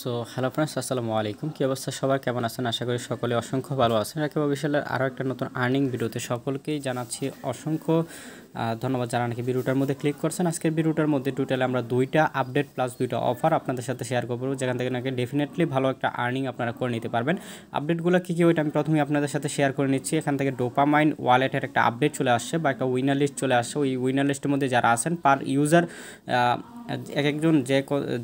so hello friends আসসালামু আলাইকুম কী অবস্থা সবার কেমন আছেন আশা করি সকলে অসংখ্য ভালো আছেন রাকিব বিশালের আরও একটা নতুন আর্নিং ভিডিওতে সকলকেই জানাচ্ছি অসংখ্য ধন্যবাদ যারা নাকি ভিডিওটার মধ্যে ক্লিক করছেন আজকের ভিডিওটার মধ্যে টোটাল আমরা দুইটা আপডেট প্লাস দুইটা অফার আপনাদের সাথে শেয়ার করবো যেখান থেকে নাকি ডেফিনেটলি ভালো একটা আর্নিং আপনারা করে নিতে পারবেন আপডেটগুলো কী কী ওইটা আমি প্রথমে আপনাদের সাথে শেয়ার করে নিচ্ছি এখান থেকে ডোপামাইন ওয়ালেটের একটা আপডেট চলে আসছে বা একটা উইনার লিস্ট চলে আসছে ওই উইনার লিস্টের মধ্যে যারা আছেন পার ইউজার এক একজন যে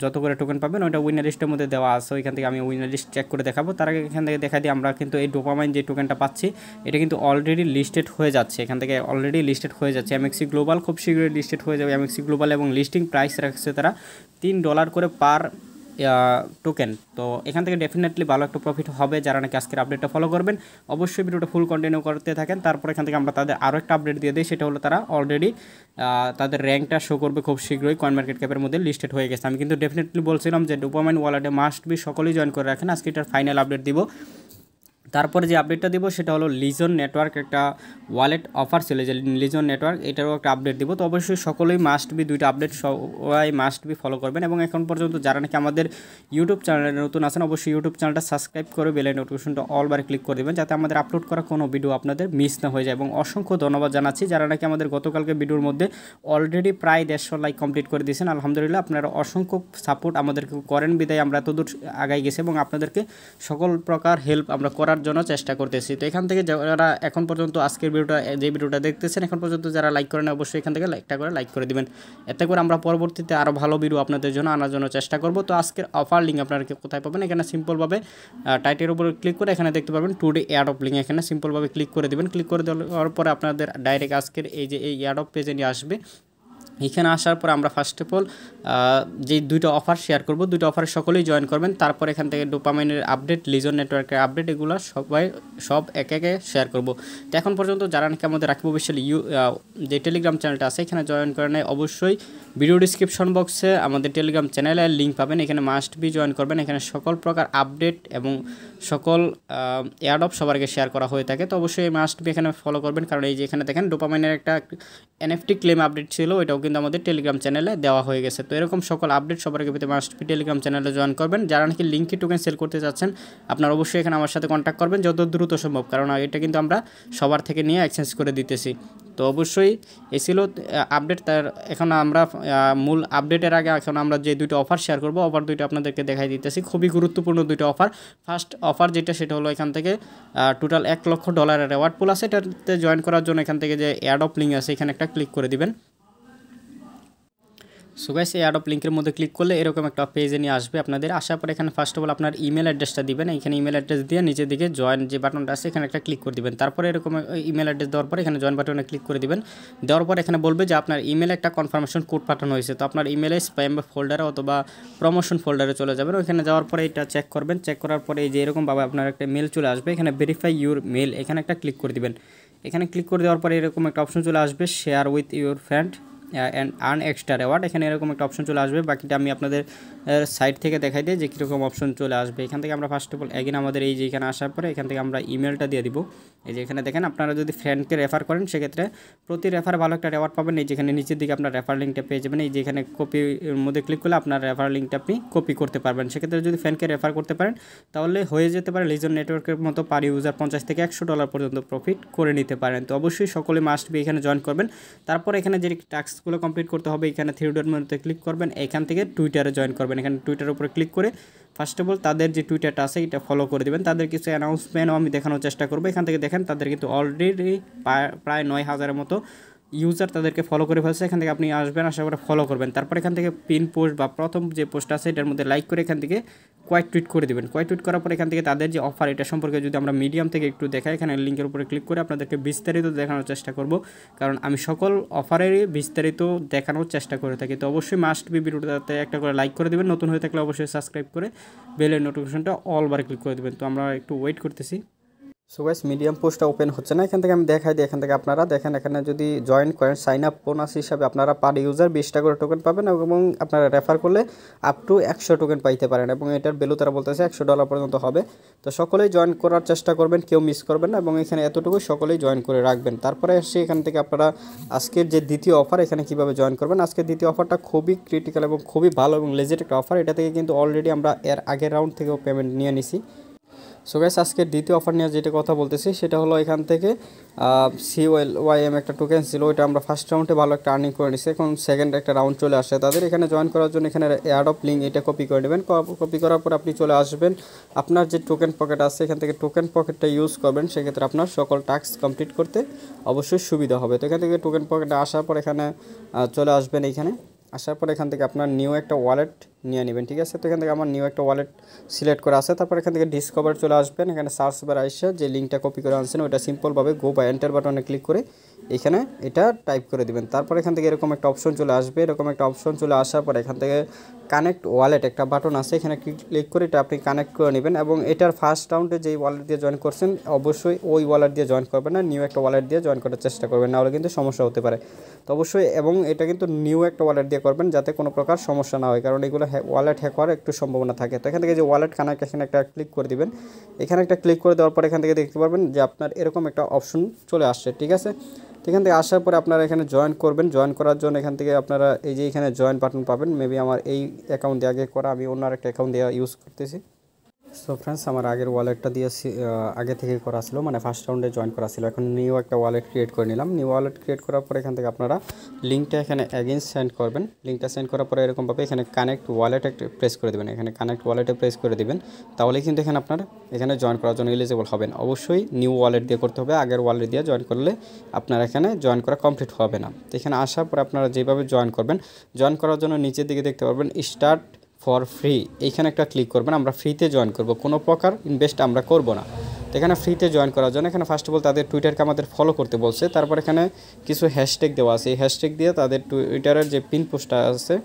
যত করে টোকেন পাবেন ওইটা উইনার লিস্টের মধ্যে দেওয়া আছে ওইখান থেকে আমি উইনার লিস্ট চেক করে দেখাবো তার আগে এখান থেকে দেখা দিই আমরা কিন্তু এই ডোপামাইন যে টোকেনটা পাচ্ছি এটা কিন্তু অলরেডি লিস্টেড হয়ে যাচ্ছে এখান থেকে অলরেডি লিস্টেড হয়ে যাচ্ছে এমএক্সি গ্লোবাল খুব শীঘ্রই লিস্টেড হয়ে যাবে এমএক্সি গ্লোবাল এবং লিস্টিং প্রাইস রাখছে তারা তিন ডলার করে পার টোকেন তো এখান থেকে ডেফিনেটলি ভালো একটা প্রফিট হবে যারা নাকি আজকের আপডেটটা ফলো করবেন অবশ্যই ভিডিওটা ফুল কন্টিনিউ করতে থাকেন তারপর এখান থেকে আমরা তাদের আরও একটা আপডেট দিয়ে দিই সেটা হলো তারা অলরেডি তাদের র্যাঙ্কটা শো করবে খুব শীঘ্রই কয়েন মার্কেট ক্যাপের মধ্যে লিস্টেড হয়ে গেছে আমি কিন্তু ডেফিনেটলি বলছিলাম যে ডোপামাইন ওয়ালেটে মাস্ট বি সকলেই জয়েন করে রাখেন আজকে এটার ফাইনাল আপডেট দিব তারপরে যে আপডেটটা দিব সেটা হলো লিজন নেটওয়ার্ক একটা ওয়ালেট অফার ছিল যে লিজন নেটওয়ার্ক এটারও একটা আপডেট দিব তো অবশ্যই সকলেই মাস্ট বি দুইটা আপডেট সবাই মাস্ট বি ফলো করবেন এবং এখন পর্যন্ত যারা নাকি আমাদের ইউটিউব চ্যানেলে নতুন আছেন অবশ্যই ইউটিউব চ্যানেলটা সাবস্ক্রাইব করে বেলে নোটিফিকেশনটা অলবার ক্লিক করে দেবেন যাতে আমাদের আপলোড করা কোনো ভিডিও আপনাদের মিস না হয়ে যায় এবং অসংখ্য ধন্যবাদ জানাচ্ছি যারা নাকি আমাদের গতকালকে ভিডিওর মধ্যে অলরেডি প্রায় দেড়শো লাইক কমপ্লিট করে দিয়েছেন আলহামদুলিল্লাহ আপনারা অসংখ্য সাপোর্ট আমাদেরকে করেন বিদায় আমরা এতদূর আগায় গেছি এবং আপনাদেরকে সকল প্রকার হেল্প আমরা করার জন্য চেষ্টা করতেছি তো এখান থেকে যারা এখন পর্যন্ত আজকের ভিডিওটা যে ভিডিওটা দেখতেছেন এখন পর্যন্ত যারা লাইক করেন অবশ্যই এখান থেকে একটা করে লাইক করে দিবেন এতে করে আমরা পরবর্তীতে আরও ভালো ভিডিও আপনাদের জন্য আনার জন্য চেষ্টা করব তো আজকের অফার লিঙ্ক আপনারা কোথায় পাবেন এখানে সিম্পলভাবে টাইটের উপর ক্লিক করে এখানে দেখতে পাবেন টু ডে অফ লিঙ্ক এখানে সিম্পলভাবে ক্লিক করে দেবেন ক্লিক করে দেওয়ার পরে আপনাদের ডাইরেক্ট আজকের এই যে এই অফ পেজে নিয়ে আসবে এখানে আসার পর আমরা ফার্স্ট অফ অল যে দুইটা অফার শেয়ার করব দুইটা অফারে সকলেই জয়েন করবেন তারপর এখান থেকে ডোপামাইনের আপডেট লিজন নেটওয়ার্কের আপডেট এগুলো সবাই সব এক একে শেয়ার করব তো এখন পর্যন্ত যারা নাকি আমাদের রাখি ভবিষ্যৎ ইউ যে টেলিগ্রাম চ্যানেলটা আছে এখানে জয়েন করে নেয় অবশ্যই ভিডিও ডিসক্রিপশন বক্সে আমাদের টেলিগ্রাম চ্যানেলের লিঙ্ক পাবেন এখানে মাস্ট বি জয়েন করবেন এখানে সকল প্রকার আপডেট এবং সকল এয়ারডপ সবারকে শেয়ার করা হয়ে থাকে তো অবশ্যই মাস্ট বি এখানে ফলো করবেন কারণ এই যে এখানে দেখেন ডোপামাইনের একটা এনএফটি ক্লেম আপডেট ছিল ওইটাও কিন্তু কিন্তু আমাদের টেলিগ্রাম চ্যানেলে দেওয়া হয়ে গেছে তো এরকম সকল আপডেট সবার আগে পেতে মাস্ট টেলিগ্রাম চ্যানেলে জয়েন করবেন যারা নাকি লিঙ্কি টোকেন সেল করতে চাচ্ছেন আপনারা অবশ্যই এখানে আমার সাথে কন্ট্যাক্ট করবেন যত দ্রুত সম্ভব কারণ এটা কিন্তু আমরা সবার থেকে নিয়ে এক্সচেঞ্জ করে দিতেছি তো অবশ্যই এ ছিল আপডেট তার এখন আমরা মূল আপডেটের আগে এখন আমরা যে দুটো অফার শেয়ার করব অফার দুটো আপনাদেরকে দেখাই দিতেছি খুবই গুরুত্বপূর্ণ দুটো অফার ফার্স্ট অফার যেটা সেটা হলো এখান থেকে টোটাল এক লক্ষ ডলারের অ্যাওয়ার্ড পুল আছে এটাতে জয়েন করার জন্য এখান থেকে যে অ্যাড অফ লিঙ্ক আছে এখানে একটা ক্লিক করে দিবেন সো গাইস এই অফ লিঙ্কের মধ্যে ক্লিক করলে এরকম একটা পেজে নিয়ে আসবে আপনাদের আসার পর এখানে ফার্স্ট অফ অল আপনার ইমেল অ্যাড্রেসটা দিবেন এখানে ইমেল অ্যাড্রেস দিয়ে নিচের দিকে জয়েন যে বাটনটা আছে এখানে একটা ক্লিক করে দিবেন তারপরে এরকম ইমেল অ্যাড্রেস দেওয়ার পর এখানে জয়েন বাটনে ক্লিক করে দিবেন দেওয়ার পর এখানে বলবে যে আপনার ইমেলে একটা কনফার্মেশন কোড পাঠানো হয়েছে তো আপনার ইমেলে স্প্যাম ফোল্ডারে অথবা প্রমোশন ফোল্ডারে চলে যাবেন ওইখানে যাওয়ার পরে এটা চেক করবেন চেক করার পরে এই যে এরকমভাবে আপনার একটা মেল চলে আসবে এখানে ভেরিফাই ইউর মেল এখানে একটা ক্লিক করে দিবেন এখানে ক্লিক করে দেওয়ার পরে এরকম একটা অপশন চলে আসবে share with your friend and earn extra award এখানে এরকম একটা অপশন চলে আসবে বাকিটা আমি আপনাদের সাইট থেকে দেখাই দিই যে কীরকম অপশন চলে আসবে এখান থেকে আমরা ফার্স্ট অফ অল এগেন আমাদের এই যে এখানে আসার পরে এখান থেকে আমরা ইমেলটা দিয়ে দিব এই যে এখানে দেখেন আপনারা যদি ফ্রেন্ডকে রেফার করেন সেক্ষেত্রে প্রতি রেফার ভালো একটা অ্যাওয়ার্ড পাবেন এই যেখানে নিচের দিকে আপনার রেফার লিঙ্কটা পেয়ে যাবেন এই যেখানে কপির মধ্যে ক্লিক করলে আপনার রেফার লিঙ্কটা আপনি কপি করতে পারবেন সেক্ষেত্রে যদি ফ্যানকে রেফার করতে পারেন তাহলে হয়ে যেতে পারে লিজন নেটওয়ার্কের মতো পার ইউজার পঞ্চাশ থেকে একশো ডলার পর্যন্ত প্রফিট করে নিতে পারেন তো অবশ্যই সকলে মাস্ট বি এখানে জয়েন করবেন তারপর এখানে যে টাস্ক টাস্কগুলো কমপ্লিট করতে হবে এখানে থ্রি ডট মেনুতে ক্লিক করবেন এখান থেকে টুইটারে জয়েন করবেন এখানে টুইটারের উপরে ক্লিক করে ফার্স্ট অফ অল তাদের যে টুইটারটা আছে এটা ফলো করে দেবেন তাদের কিছু অ্যানাউন্সমেন্টও আমি দেখানোর চেষ্টা করবো এখান থেকে দেখেন তাদের কিন্তু অলরেডি প্রায় নয় হাজারের মতো ইউজার তাদেরকে ফলো করে ফেলছে এখান থেকে আপনি আসবেন আশা করে ফলো করবেন তারপর এখান থেকে পিন পোস্ট বা প্রথম যে পোস্ট আছে এটার মধ্যে লাইক করে এখান থেকে কয়েক টুইট করে দেবেন কয়েক টুইট করার পর এখান থেকে তাদের যে অফার এটা সম্পর্কে যদি আমরা মিডিয়াম থেকে একটু দেখাই এখানে লিঙ্কের উপরে ক্লিক করে আপনাদেরকে বিস্তারিত দেখানোর চেষ্টা করব কারণ আমি সকল অফারেরই বিস্তারিত দেখানোর চেষ্টা করে থাকি তো অবশ্যই মাস্ট বি ভিডিওটাতে একটা করে লাইক করে দেবেন নতুন হয়ে থাকলে অবশ্যই সাবস্ক্রাইব করে বেলের নোটিফিকেশনটা অলবার ক্লিক করে দেবেন তো আমরা একটু ওয়েট করতেছি সো ওয়েস মিডিয়াম পোস্টটা ওপেন হচ্ছে না এখান থেকে আমি দেখাই দিই এখান থেকে আপনারা দেখেন এখানে যদি জয়েন করেন সাইন আপ বোনাস হিসাবে আপনারা পার ইউজার বিশটা করে টোকেন পাবেন এবং আপনারা রেফার করলে আপ টু একশো টোকেন পাইতে পারেন এবং এটার ভ্যালু তারা বলতেছে একশো ডলার পর্যন্ত হবে তো সকলেই জয়েন করার চেষ্টা করবেন কেউ মিস করবেন না এবং এখানে এতটুকু সকলেই জয়েন করে রাখবেন তারপরে এসে এখান থেকে আপনারা আজকের যে দ্বিতীয় অফার এখানে কিভাবে জয়েন করবেন আজকের দ্বিতীয় অফারটা খুবই ক্রিটিক্যাল এবং খুবই ভালো এবং লেজেট একটা অফার এটা থেকে কিন্তু অলরেডি আমরা এর আগের রাউন্ড থেকেও পেমেন্ট নিয়ে নিছি সো গ্যাস আজকে দ্বিতীয় অফার নিয়ে যেটা কথা বলতেছি সেটা হলো এখান থেকে সি ওয়েল ওয়াই এম একটা টোকেন ছিল ওইটা আমরা ফার্স্ট রাউন্ডে ভালো একটা আর্নিং করে নিছি এখন সেকেন্ড একটা রাউন্ড চলে আসে তাদের এখানে জয়েন করার জন্য এখানে অফ লিঙ্ক এটা কপি করে নেবেন কপি করার পর আপনি চলে আসবেন আপনার যে টোকেন পকেট আছে এখান থেকে টোকেন পকেটটা ইউজ করবেন সেক্ষেত্রে আপনার সকল টাস্ক কমপ্লিট করতে অবশ্যই সুবিধা হবে তো এখান থেকে টোকেন পকেটে আসার পর এখানে চলে আসবেন এখানে আসার পর এখান থেকে আপনার নিউ একটা ওয়ালেট নিয়ে নেবেন ঠিক আছে তো এখান থেকে আমার নিউ একটা ওয়ালেট সিলেক্ট করে আসে তারপর এখান থেকে ডিসকভার চলে আসবেন এখানে সার্চ বার আসে যে লিঙ্কটা কপি করে আনছেন ওইটা সিম্পলভাবে গো বা এন্টার বাটনে ক্লিক করে এখানে এটা টাইপ করে দিবেন তারপর এখান থেকে এরকম একটা অপশন চলে আসবে এরকম একটা অপশন চলে আসার পর এখান থেকে কানেক্ট ওয়ালেট একটা বাটন আছে এখানে ক্লিক করে এটা আপনি কানেক্ট করে নেবেন এবং এটার ফার্স্ট রাউন্ডে যেই ওয়ালেট দিয়ে জয়েন করছেন অবশ্যই ওই ওয়ালেট দিয়ে জয়েন করবেন না নিউ একটা ওয়ালেট দিয়ে জয়েন করার চেষ্টা করবেন না হলে কিন্তু সমস্যা হতে পারে তো অবশ্যই এবং এটা কিন্তু নিউ একটা ওয়ালেট দিয়ে করবেন যাতে কোনো প্রকার সমস্যা না হয় কারণ এগুলো ওয়ালেট হ্যাক হওয়ার একটু সম্ভাবনা থাকে তো এখান থেকে যে ওয়ালেট কানেক্ট এখানে একটা ক্লিক করে দিবেন এখানে একটা ক্লিক করে দেওয়ার পর এখান থেকে দেখতে পারবেন যে আপনার এরকম একটা অপশন চলে আসছে ঠিক আছে তো এখান থেকে আসার পরে আপনারা এখানে জয়েন করবেন জয়েন করার জন্য এখান থেকে আপনারা এই যে এখানে জয়েন বাটন পাবেন মেবি আমার এই অ্যাকাউন্ট দিয়ে আগে করা আমি অন্য আরেকটা অ্যাকাউন্ট দিয়ে ইউজ করতেছি সো ফ্রেন্ডস আমার আগের ওয়ালেটটা দিয়ে আগে থেকে করা ছিল মানে ফার্স্ট রাউন্ডে জয়েন করা ছিল এখন নিউ একটা ওয়ালেট ক্রিয়েট করে নিলাম নিউ ওয়ালেট ক্রিয়েট করার পরে এখান থেকে আপনারা লিঙ্কটা এখানে অ্যাগেন সেন্ড করবেন লিঙ্কটা সেন্ড করার পরে এরকমভাবে এখানে কানেক্ট ওয়ালেট একটা প্রেস করে দেবেন এখানে কানেক্ট ওয়ালেটে প্রেস করে দেবেন তাহলে কিন্তু এখানে আপনার এখানে জয়েন করার জন্য এলিজিবল হবেন অবশ্যই নিউ ওয়ালেট দিয়ে করতে হবে আগের ওয়ালেট দিয়ে জয়েন করলে আপনার এখানে জয়েন করা কমপ্লিট হবে না তো এখানে আসার পরে আপনারা যেভাবে জয়েন করবেন জয়েন করার জন্য নিচের দিকে দেখতে পারবেন স্টার্ট ফর ফ্রি এইখানে একটা ক্লিক করবেন আমরা ফ্রিতে জয়েন করব কোনো প্রকার ইনভেস্ট আমরা করব না তো এখানে ফ্রিতে জয়েন করার জন্য এখানে ফার্স্ট অফ অল তাদের টুইটারকে আমাদের ফলো করতে বলছে তারপর এখানে কিছু হ্যাশট্যাগ দেওয়া আছে এই হ্যাশট্যাগ দিয়ে তাদের টুইটারের যে পিন পোস্টটা আছে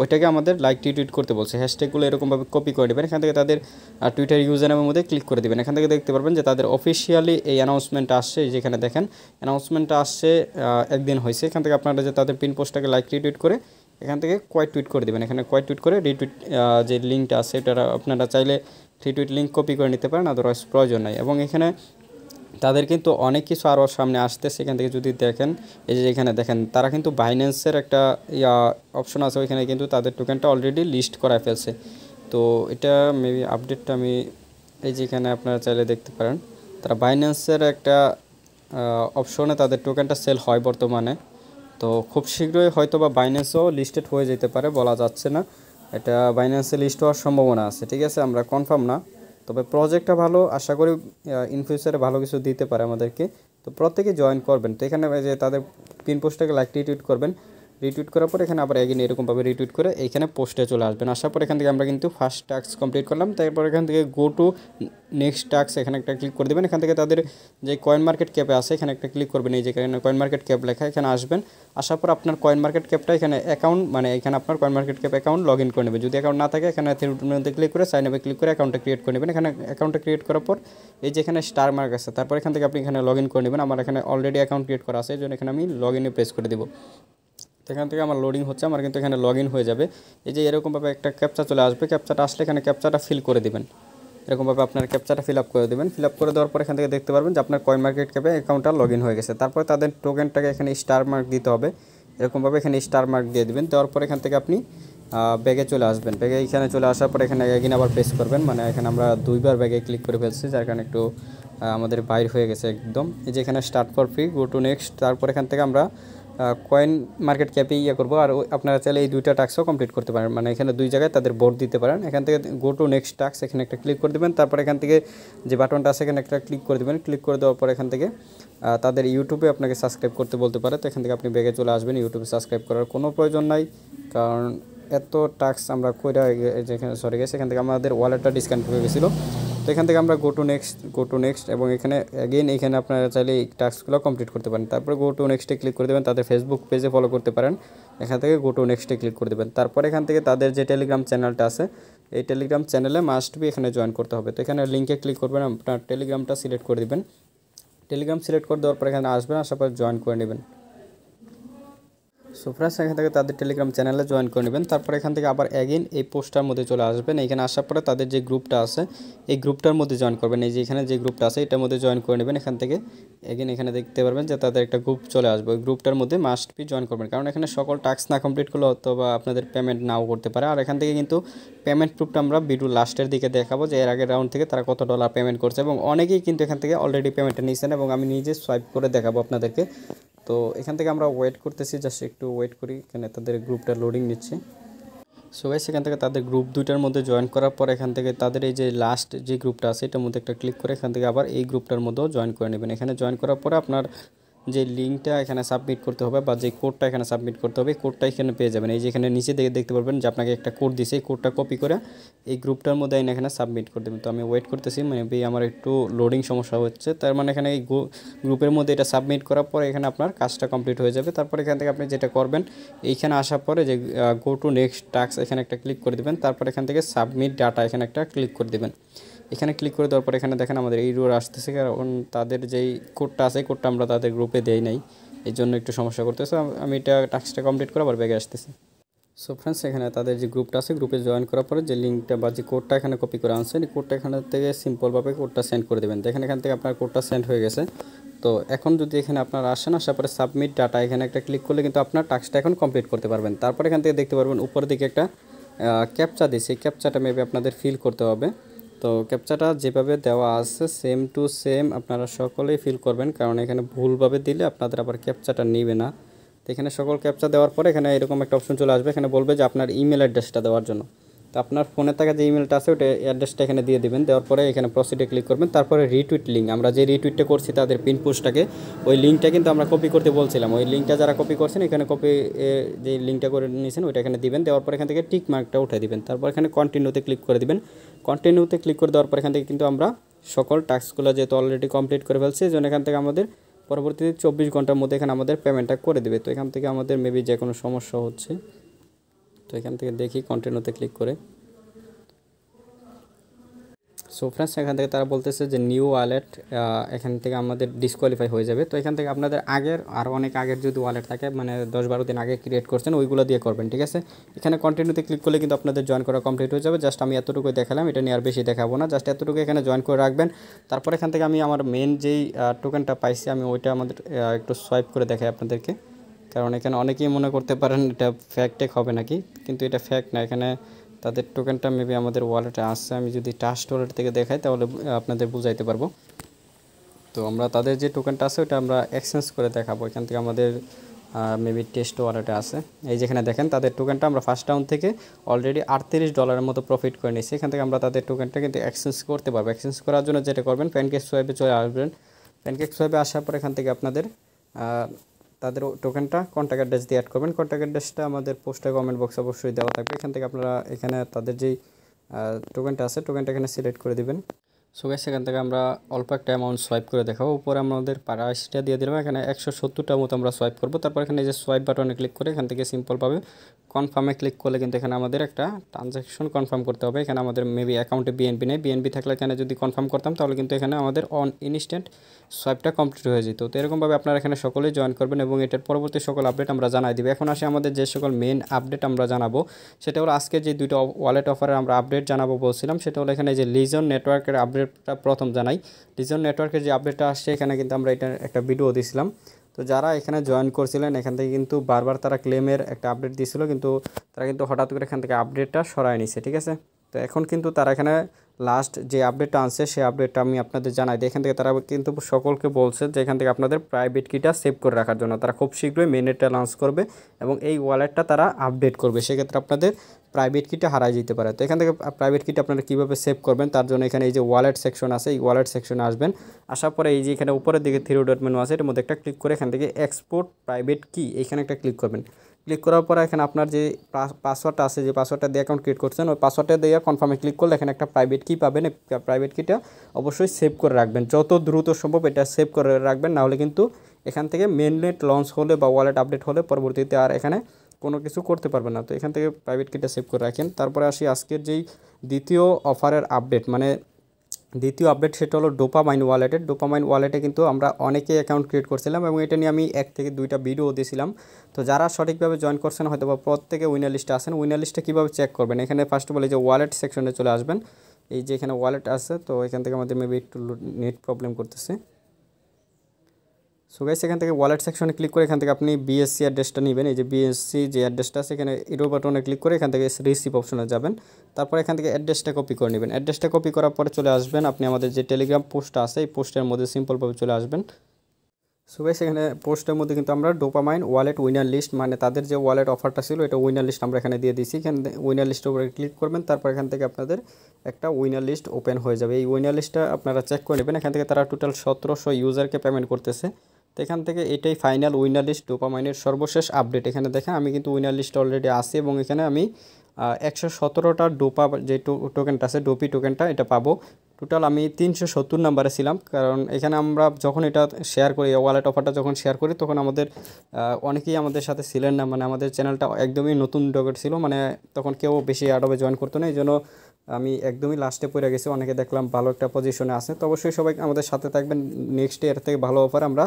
ওইটাকে আমাদের লাইক টুইট করতে বলছে হ্যাশট্যাগুলো এরকমভাবে কপি করে দেবেন এখান থেকে তাদের টুইটার নামের মধ্যে ক্লিক করে দেবেন এখান থেকে দেখতে পারবেন যে তাদের অফিসিয়ালি এই অ্যানাউন্সমেন্টটা আসছে যেখানে দেখেন অ্যানাউন্সমেন্টটা আসছে একদিন হয়েছে এখান থেকে আপনারা যে তাদের পিন পোস্টটাকে লাইক টুইট করে এখান থেকে কয় টুইট করে দেবেন এখানে কয় টুইট করে রিটুইট যে লিঙ্কটা আছে এটা আপনারা চাইলে রিটুইট লিঙ্ক কপি করে নিতে পারেন আদারওয়াইজ প্রয়োজন নাই এবং এখানে তাদের কিন্তু অনেক কিছু আরও সামনে আসতে সেখান থেকে যদি দেখেন এই যে এখানে দেখেন তারা কিন্তু বাইন্যান্সের একটা ইয়া অপশন আছে ওইখানে কিন্তু তাদের টোকেনটা অলরেডি লিস্ট করা ফেলছে তো এটা মেবি আপডেটটা আমি এই যেখানে আপনারা চাইলে দেখতে পারেন তারা বাইন্যান্সের একটা অপশনে তাদের টোকেনটা সেল হয় বর্তমানে তো খুব শীঘ্রই হয়তো বা বাইন্যান্সও লিস্টেড হয়ে যেতে পারে বলা যাচ্ছে না এটা বাইন্যান্সে লিস্ট হওয়ার সম্ভাবনা আছে ঠিক আছে আমরা কনফার্ম না তবে প্রজেক্টটা ভালো আশা করি ইন ফিউচারে ভালো কিছু দিতে পারে আমাদেরকে তো প্রত্যেকে জয়েন করবেন তো এখানে যে তাদের পিন পোস্টটাকে লাইক টিউট করবেন রিটুইট করার পর এখানে আবার এগিয়ে এরকমভাবে রিটুইট করে এখানে পোস্টে চলে আসবেন আসার পর এখান থেকে আমরা কিন্তু ফার্স্ট টাস্ক কমপ্লিট করলাম তারপর এখান থেকে গো টু নেক্সট টাস্ক এখানে একটা ক্লিক করে দেবেন এখান থেকে তাদের যে কয়েন মার্কেট ক্যাপে আছে এখানে একটা ক্লিক করবেন এই যে এখানে কয়েন মার্কেট ক্যাপ লেখা এখানে আসবেন আসার পর আপনার কয়েন মার্কেট ক্যাপটা এখানে অ্যাকাউন্ট মানে এখানে আপনার coin market cap account log in করে নেবেন যদি অ্যাকাউন্ট না থাকে এখানে থ্রিটমেন্টে ক্লিক করে সাইন আপে ক্লিক করে অ্যাকাউন্টটা ক্রিয়েট করে নেবেন এখানে অ্যাকাউন্টটা ক্রিয়েট করার পর এই যে এখানে স্টার মার্ক আছে তারপর এখান থেকে আপনি এখানে লগ ইন করে নেবেন আমার এখানে অলরেডি অ্যাকাউন্ট ক্রিয়েট করা আছে এই জন্য এখানে আমি লগ ইনে প্রেস করে দেবো এখান থেকে আমার লোডিং হচ্ছে আমার কিন্তু এখানে লগ হয়ে যাবে এই যে এরকমভাবে একটা ক্যাপচা চলে আসবে ক্যাপচাটা আসলে এখানে ক্যাপচাটা ফিল করে দেবেন এরকমভাবে আপনার ক্যাপচাটা ফিল আপ করে দেবেন ফিল আপ করে দেওয়ার পর এখান থেকে দেখতে পারবেন যে আপনার কয়েন মার্কেট ক্যাপে অ্যাকাউন্টটা লগ হয়ে গেছে তারপরে তাদের টোকেনটাকে এখানে স্টার মার্ক দিতে হবে এরকমভাবে এখানে স্টার মার্ক দিয়ে দেবেন দেওয়ার পর এখান থেকে আপনি ব্যাগে চলে আসবেন ব্যাগে এখানে চলে আসার পর এখানে এগিন আবার প্রেস করবেন মানে এখানে আমরা দুইবার ব্যাগে ক্লিক করে ফেলছি যার কারণে একটু আমাদের বাইর হয়ে গেছে একদম এই যে এখানে start for free go to next তারপর এখান থেকে আমরা কয়েন মার্কেট ক্যাপে ইয়ে করবো আর আপনারা চাইলে এই দুইটা টাস্কও কমপ্লিট করতে পারেন মানে এখানে দুই জায়গায় তাদের ভোট দিতে পারেন এখান থেকে গো টু নেক্সট টাস্ক এখানে একটা ক্লিক করে দেবেন তারপর এখান থেকে যে বাটনটা আছে এখানে একটা ক্লিক করে দেবেন ক্লিক করে দেওয়ার পর এখান থেকে তাদের ইউটিউবে আপনাকে সাবস্ক্রাইব করতে বলতে পারে তো এখান থেকে আপনি ব্যাগে চলে আসবেন ইউটিউবে সাবস্ক্রাইব করার কোনো প্রয়োজন নাই কারণ এত টাস্ক আমরা কইরা যেখানে সরে গেছে এখান থেকে আমাদের ওয়ালেটটা ডিসকানেক্ট হয়ে গেছিলো তো এখান থেকে আমরা go to next go to next এবং এখানে অ্যাগেন এখানে আপনারা চাইলে এই টাস্কগুলো কমপ্লিট করতে পারেন তারপরে গো টু নেক্সটে ক্লিক করে দেবেন তাদের ফেসবুক পেজে ফলো করতে পারেন এখান থেকে গো টু নেক্সটে ক্লিক করে দেবেন তারপর এখান থেকে তাদের যে টেলিগ্রাম চ্যানেলটা আছে এই টেলিগ্রাম চ্যানেলে মাস্ট বি এখানে জয়েন করতে হবে তো এখানে লিঙ্কে ক্লিক করবেন আপনার টেলিগ্রামটা সিলেক্ট করে দেবেন টেলিগ্রাম সিলেক্ট করে দেওয়ার পর এখানে আসবেন আসার পর জয়েন করে নেবেন সো এখান থেকে তাদের টেলিগ্রাম চ্যানেলে জয়েন করে নেবেন তারপর এখান থেকে আবার অ্যাগেন এই পোস্টটার মধ্যে চলে আসবেন এখানে আসার পরে তাদের যে গ্রুপটা আছে এই গ্রুপটার মধ্যে জয়েন করবেন এই যে এখানে যে গ্রুপটা আছে এটার মধ্যে জয়েন করে নেবেন এখান থেকে অ্যাগেন এখানে দেখতে পারবেন যে তাদের একটা গ্রুপ চলে আসবে ওই গ্রুপটার মধ্যে মাস্ট বি জয়েন করবেন কারণ এখানে সকল টাস্ক না কমপ্লিট করলে অথবা আপনাদের পেমেন্ট নাও করতে পারে আর এখান থেকে কিন্তু পেমেন্ট প্রুফটা আমরা ভিডিও লাস্টের দিকে দেখাবো যে এর আগের রাউন্ড থেকে তারা কত ডলার পেমেন্ট করছে এবং অনেকেই কিন্তু এখান থেকে অলরেডি পেমেন্টটা নিয়েছেন এবং আমি নিজে সোয়াইপ করে দেখাবো আপনাদেরকে তো এখান থেকে আমরা ওয়েট করতেছি জাস্ট একটু ওয়েট করি এখানে তাদের গ্রুপটা লোডিং নিচ্ছে সো গাইস এখান থেকে তাদের গ্রুপ দুইটার মধ্যে জয়েন করার পর এখান থেকে তাদের এই যে লাস্ট যে গ্রুপটা আছে এটার মধ্যে একটা ক্লিক করে এখান থেকে আবার এই গ্রুপটার মধ্যেও জয়েন করে নেবেন এখানে জয়েন করার পরে আপনার যে লিঙ্কটা এখানে সাবমিট করতে হবে বা যে কোডটা এখানে সাবমিট করতে হবে কোডটা এখানে পেয়ে যাবেন এই যে এখানে নিচে দেখে দেখতে পারবেন যে আপনাকে একটা কোড দিছে এই কোডটা কপি করে এই গ্রুপটার মধ্যে এনে এখানে সাবমিট করে দেবেন তো আমি ওয়েট করতেছি মানে ভাই আমার একটু লোডিং সমস্যা হচ্ছে তার মানে এখানে এই গ্রুপের মধ্যে এটা সাবমিট করার পরে এখানে আপনার কাজটা কমপ্লিট হয়ে যাবে তারপর এখান থেকে আপনি যেটা করবেন এইখানে আসার পরে যে গো টু নেক্সট টাস্ক এখানে একটা ক্লিক করে দেবেন তারপর এখান থেকে সাবমিট ডাটা এখানে একটা ক্লিক করে দেবেন এখানে ক্লিক করে দেওয়ার পর এখানে দেখেন আমাদের এই রোড আসতেছে কারণ তাদের যেই কোডটা আছে কোডটা আমরা তাদের গ্রুপে দেই নাই এই জন্য একটু সমস্যা করতেছে আমি এটা টাস্কটা কমপ্লিট করে আবার ব্যাগে আসতেছি সো ফ্রেন্ডস এখানে তাদের যে গ্রুপটা আছে গ্রুপে জয়েন করার পরে যে লিঙ্কটা বা যে কোডটা এখানে কপি করে আনছেন এই কোডটা এখানে থেকে সিম্পলভাবে কোডটা সেন্ড করে দেবেন দেখেন এখান থেকে আপনার কোডটা সেন্ড হয়ে গেছে তো এখন যদি এখানে আপনার আসেন আসার পরে সাবমিট ডাটা এখানে একটা ক্লিক করলে কিন্তু আপনার টাস্কটা এখন কমপ্লিট করতে পারবেন তারপর এখান থেকে দেখতে পারবেন উপরের দিকে একটা ক্যাপচা দিয়েছে এই ক্যাপচাটা মেবি আপনাদের ফিল করতে হবে তো ক্যাপচাটা যেভাবে দেওয়া আছে সেম টু সেম আপনারা সকলেই ফিল করবেন কারণ এখানে ভুলভাবে দিলে আপনাদের আবার ক্যাপচাটা নেবে না তো এখানে সকল ক্যাপচা দেওয়ার পরে এখানে এরকম একটা অপশন চলে আসবে এখানে বলবে যে আপনার ইমেল অ্যাড্রেসটা দেওয়ার জন্য তো আপনার ফোনে থাকা যে ইমেলটা আছে ওটা অ্যাড্রেসটা এখানে দিয়ে দেবেন দেওয়ার পরে এখানে প্রসিডে ক্লিক করবেন তারপরে রিটুইট লিঙ্ক আমরা যে রিটুইটটা করছি তাদের পিন পোস্টটাকে ওই লিঙ্কটা কিন্তু আমরা কপি করতে বলছিলাম ওই লিঙ্কটা যারা কপি করছেন এখানে কপি যে লিঙ্কটা করে নিয়েছেন ওইটা এখানে দিবেন দেওয়ার পরে এখান থেকে টিক মার্কটা উঠে দিবেন তারপর এখানে কন্টিনিউতে ক্লিক করে দিবেন কন্টিনিউতে ক্লিক করে দেওয়ার পর এখান থেকে কিন্তু আমরা সকল টাস্কগুলো যেহেতু অলরেডি কমপ্লিট করে ফেলছি এই এখান থেকে আমাদের পরবর্তীতে চব্বিশ ঘন্টার মধ্যে এখানে আমাদের পেমেন্টটা করে দেবে তো এখান থেকে আমাদের মেবি যে কোনো সমস্যা হচ্ছে তো এখান থেকে দেখি কন্টিনিউতে ক্লিক করে সো ফ্রেন্ডস এখান থেকে তারা বলতেছে যে নিউ ওয়ালেট এখান থেকে আমাদের ডিসকোয়ালিফাই হয়ে যাবে তো এখান থেকে আপনাদের আগের আর অনেক আগের যদি ওয়ালেট থাকে মানে দশ বারো দিন আগে ক্রিয়েট করছেন ওইগুলো দিয়ে করবেন ঠিক আছে এখানে কন্টিনিউতে ক্লিক করলে কিন্তু আপনাদের জয়েন করা কমপ্লিট হয়ে যাবে জাস্ট আমি এতটুকু দেখালাম এটা নিয়ে আর বেশি দেখাবো না জাস্ট এতটুকু এখানে জয়েন করে রাখবেন তারপর এখান থেকে আমি আমার মেন যেই টোকেনটা পাইছি আমি ওইটা আমাদের একটু সোয়াইপ করে দেখাই আপনাদেরকে কারণ এখানে অনেকেই মনে করতে পারেন এটা ফ্যাক্ট টেক হবে নাকি কিন্তু এটা ফ্যাক্ট না এখানে তাদের টোকেনটা মেবি আমাদের ওয়ালেটে আসছে আমি যদি টাস্ট ওয়ালেট থেকে দেখাই তাহলে আপনাদের বুঝাইতে পারবো তো আমরা তাদের যে টোকেনটা আছে ওটা আমরা এক্সচেঞ্জ করে দেখাবো এখান থেকে আমাদের মেবি টেস্ট ওয়ালেটে আছে এই যেখানে দেখেন তাদের টোকেনটা আমরা ফার্স্ট রাউন্ড থেকে অলরেডি আটত্রিশ ডলারের মতো প্রফিট করে নিয়েছি এখান থেকে আমরা তাদের টোকেনটা কিন্তু এক্সচেঞ্জ করতে পারবো এক্সচেঞ্জ করার জন্য যেটা করবেন প্যানকেক সোয়াইপে চলে আসবেন প্যানকেক সোয়াইপে আসার পর এখান থেকে আপনাদের তাদের টোকেনটা কন্ট্যাক্ট অ্যাড্রেস দিয়ে অ্যাড করবেন কন্ট্যাক্ট অ্যাড্রেসটা আমাদের পোস্টে কমেন্ট বক্স অবশ্যই দেওয়া থাকবে এখান থেকে আপনারা এখানে তাদের যেই টোকেনটা আছে টোকেনটা এখানে সিলেক্ট করে দিবেন সো গাইস এখান থেকে আমরা অল্প একটা অ্যামাউন্ট সোয়াইপ করে দেখাবো উপরে আমাদের প্রাইসটা দিয়ে দিলাম এখানে একশো সত্তরটার মতো আমরা সোয়াইপ করবো তারপর এখানে যে সোয়াইপ বাটনে ক্লিক করে এখান থেকে সিম্পলভাবে কনফার্মে ক্লিক করলে কিন্তু এখানে আমাদের একটা ট্রানজ্যাকশন কনফার্ম করতে হবে এখানে আমাদের মেবি অ্যাকাউন্টে বিএনপি নেই বিএনপি থাকলে এখানে যদি কনফার্ম করতাম তাহলে কিন্তু এখানে আমাদের অন ইনস্ট্যান্ট সোয়াইপটা কমপ্লিট হয়ে যেত তো এরকমভাবে আপনারা এখানে সকলেই জয়েন করবেন এবং এটার পরবর্তী সকল আপডেট আমরা জানাই দিব এখন আসে আমাদের যে সকল মেন আপডেট আমরা জানাবো সেটা হলো আজকে যে দুটো ওয়ালেট অফারের আমরা আপডেট জানাবো বলছিলাম সেটা হলো এখানে যে লিজন নেটওয়ার্কের আপডেট আপডেটটা প্রথম জানাই ডিজন নেটওয়ার্কের যে আপডেটটা আসছে এখানে কিন্তু আমরা এটা একটা ভিডিও দিয়েছিলাম তো যারা এখানে জয়েন করছিলেন এখান থেকে কিন্তু বারবার তারা ক্লেমের একটা আপডেট দিয়েছিল কিন্তু তারা কিন্তু হঠাৎ করে এখান থেকে আপডেটটা সরায় নিছে ঠিক আছে তো এখন কিন্তু তারা এখানে লাস্ট যে আপডেটটা আনছে সেই আপডেটটা আমি আপনাদের জানাই এখান থেকে তারা কিন্তু সকলকে বলছে যে এখান থেকে আপনাদের প্রাইভেট কিটা সেভ করে রাখার জন্য তারা খুব শীঘ্রই মেনেটটা লঞ্চ করবে এবং এই ওয়ালেটটা তারা আপডেট করবে সেক্ষেত্রে আপনাদের প্রাইভেট কিটা হারাই যেতে পারে তো এখান থেকে প্রাইভেট কিটা আপনারা কীভাবে সেভ করবেন তার জন্য এখানে এই যে ওয়ালেট সেকশন আছে এই ওয়ালেট সেকশনে আসবেন আসার পরে এই যে এখানে উপরের দিকে থ্রি ডট মেনু আছে এটার মধ্যে একটা ক্লিক করে এখান থেকে এক্সপোর্ট প্রাইভেট কি এখানে একটা ক্লিক করবেন ক্লিক করার পর এখানে আপনার যে পাসওয়ার্ডটা আছে যে পাসওয়ার্ডটা দিয়ে অ্যাকাউন্ট ক্রিয়েট করছেন ওই পাসওয়ার্ডটা দিয়ে কনফার্মে ক্লিক করলে এখানে একটা প্রাইভেট কি পাবেন প্রাইভেট কিটা অবশ্যই সেভ করে রাখবেন যত দ্রুত সম্ভব এটা সেভ করে রাখবেন নাহলে কিন্তু এখান থেকে মেনলেট লঞ্চ হলে বা ওয়ালেট আপডেট হলে পরবর্তীতে আর এখানে কোনো কিছু করতে পারবে না তো এখান থেকে প্রাইভেট কিটা সেভ করে রাখেন তারপরে আসি আজকের যেই দ্বিতীয় অফারের আপডেট মানে দ্বিতীয় আপডেট সেটা হলো ডোপামাইন ওয়ালেটের ডোপামাইন ওয়ালেটে কিন্তু আমরা অনেকে অ্যাকাউন্ট ক্রিয়েট করছিলাম এবং এটা নিয়ে আমি এক থেকে দুইটা ভিডিও দিয়েছিলাম তো যারা সঠিকভাবে জয়েন করছেন হয়তো বা প্রত্যেকে উইনার লিস্টে আসেন উইনার লিস্টে কীভাবে চেক করবেন এখানে ফার্স্ট অফ অল এই যে ওয়ালেট সেকশনে চলে আসবেন এই যে এখানে ওয়ালেট আছে তো এখান থেকে আমাদের মেবি একটু নেট প্রবলেম করতেছে সো গাইস এখান থেকে ওয়ালেট সেকশনে ক্লিক করে এখান থেকে আপনি বিএসসি অ্যাড্রেসটা নেবেন এই যে বিএসসি যে অ্যাড্রেসটা আছে এখানে ইরো বাটনে ক্লিক করে এখান থেকে রিসিভ অপশনে যাবেন তারপর এখান থেকে অ্যাড্রেসটা কপি করে নেবেন অ্যাড্রেসটা কপি করার পরে চলে আসবেন আপনি আমাদের যে টেলিগ্রাম পোস্টটা আছে এই পোস্টের মধ্যে সিম্পলভাবে চলে আসবেন সো গাইস এখানে পোস্টের মধ্যে কিন্তু আমরা ডোপামাইন ওয়ালেট উইনার লিস্ট মানে তাদের যে ওয়ালেট অফারটা ছিল এটা উইনার লিস্ট আমরা এখানে দিয়ে দিছি এখানে উইনার লিস্টের উপরে ক্লিক করবেন তারপর এখান থেকে আপনাদের একটা উইনার লিস্ট ওপেন হয়ে যাবে এই উইনার লিস্টটা আপনারা চেক করে নেবেন এখান থেকে তারা টোটাল সতেরোশো ইউজারকে পেমেন্ট করতেছে তো এখান থেকে এটাই ফাইনাল উইনার লিস্ট ডোপামাইনের সর্বশেষ আপডেট এখানে দেখেন আমি কিন্তু উইনার লিস্ট অলরেডি আসি এবং এখানে আমি একশো সতেরোটা ডোপা যে টোকেনটা আছে ডোপি টোকেনটা এটা পাবো টোটাল আমি তিনশো সত্তর নাম্বারে ছিলাম কারণ এখানে আমরা যখন এটা শেয়ার করি ওয়ালেট অফারটা যখন শেয়ার করি তখন আমাদের অনেকেই আমাদের সাথে ছিলেন না মানে আমাদের চ্যানেলটা একদমই নতুন ডকেট ছিল মানে তখন কেউ বেশি অ্যাডবে জয়েন করতো না এই জন্য আমি একদমই লাস্টে পড়ে গেছি অনেকে দেখলাম ভালো একটা পজিশনে আছে তো অবশ্যই সবাই আমাদের সাথে থাকবেন নেক্সট ইয়ার থেকে ভালো অফার আমরা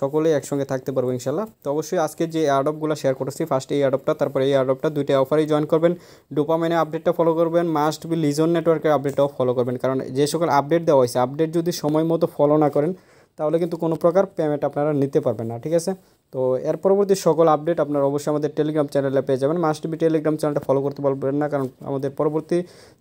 সকলেই একসঙ্গে থাকতে পারবো ইনশাল্লাহ তো অবশ্যই আজকে যে অ্যাডপগুলো শেয়ার করেছি ফার্স্ট এই অ্যাডপটা তারপরে এই অ্যাডপটা দুইটা অফারই জয়েন করবেন ডোপামাইনে আপডেটটা ফলো করবেন মাস্ট বি লিজন নেটওয়ার্কের আপডেটটাও ফলো করবেন কারণ যে সকল আপডেট দেওয়া হয়েছে আপডেট যদি সময় মতো ফলো না করেন তাহলে কিন্তু কোনো প্রকার পেমেন্ট আপনারা নিতে পারবেন না ঠিক আছে তো এর পরবর্তী সকল আপডেট আপনারা অবশ্যই আমাদের টেলিগ্রাম চ্যানেলে পেয়ে যাবেন মাস্ট বি টেলিগ্রাম চ্যানেলটা ফলো করতে পারবেন না কারণ আমাদের পরবর্তী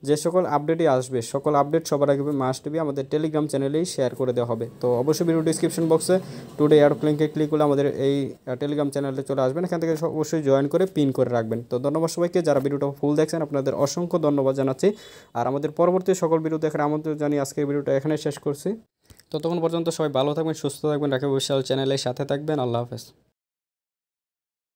যে সকল আপডেটই আসবে সকল আপডেট সবার আগে মাস টিভি আমাদের টেলিগ্রাম চ্যানেলেই শেয়ার করে দেওয়া হবে তো অবশ্যই ভিডিও ডিসক্রিপশন বক্সে টুডে এয়ারপ লিঙ্কে ক্লিক করলে আমাদের এই টেলিগ্রাম চ্যানেলে চলে আসবেন এখান থেকে অবশ্যই জয়েন করে পিন করে রাখবেন তো ধন্যবাদ সবাইকে যারা ভিডিওটা ফুল দেখছেন আপনাদের অসংখ্য ধন্যবাদ জানাচ্ছি আর আমাদের পরবর্তী সকল ভিডিও দেখার আমন্ত্রণ জানিয়ে আজকের ভিডিওটা এখানে শেষ করছি ততক্ষণ পর্যন্ত সবাই ভালো থাকবেন সুস্থ থাকবেন রাখে বিশাল চ্যানেলের সাথে থাকবেন আল্লাহ হাফেজ